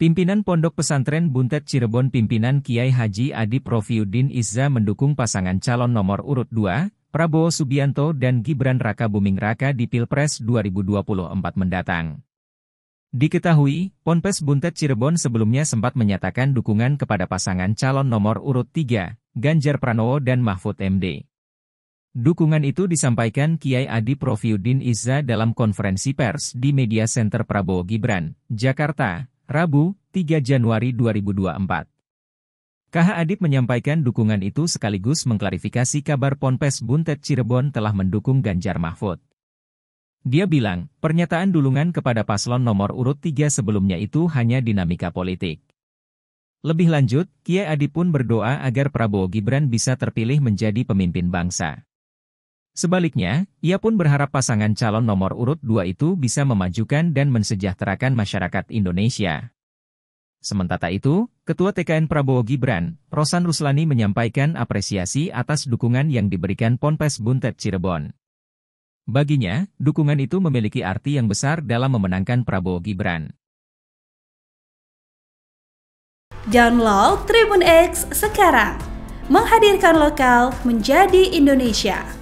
Pimpinan Pondok Pesantren Buntet Cirebon Pimpinan Kiai Haji Adi Profiuddin Izza mendukung pasangan calon nomor urut 2, Prabowo Subianto dan Gibran Raka Buming Raka di Pilpres 2024 mendatang. Diketahui, Ponpes Buntet Cirebon sebelumnya sempat menyatakan dukungan kepada pasangan calon nomor urut 3, Ganjar Pranowo dan Mahfud MD. Dukungan itu disampaikan Kiai Adi Profiuddin Izza dalam konferensi pers di Media Center Prabowo Gibran, Jakarta, Rabu, 3 Januari 2024. KH Adib menyampaikan dukungan itu sekaligus mengklarifikasi kabar Ponpes Buntet Cirebon telah mendukung Ganjar Mahfud. Dia bilang, pernyataan dulungan kepada paslon nomor urut 3 sebelumnya itu hanya dinamika politik. Lebih lanjut, Kiai Adi pun berdoa agar Prabowo Gibran bisa terpilih menjadi pemimpin bangsa. Sebaliknya, ia pun berharap pasangan calon nomor urut dua itu bisa memajukan dan mensejahterakan masyarakat Indonesia. Sementara itu, Ketua TKN Prabowo Gibran, Rosan Ruslani menyampaikan apresiasi atas dukungan yang diberikan Ponpes Buntet Cirebon. Baginya, dukungan itu memiliki arti yang besar dalam memenangkan Prabowo Gibran. Download Tribun X sekarang, menghadirkan lokal menjadi Indonesia.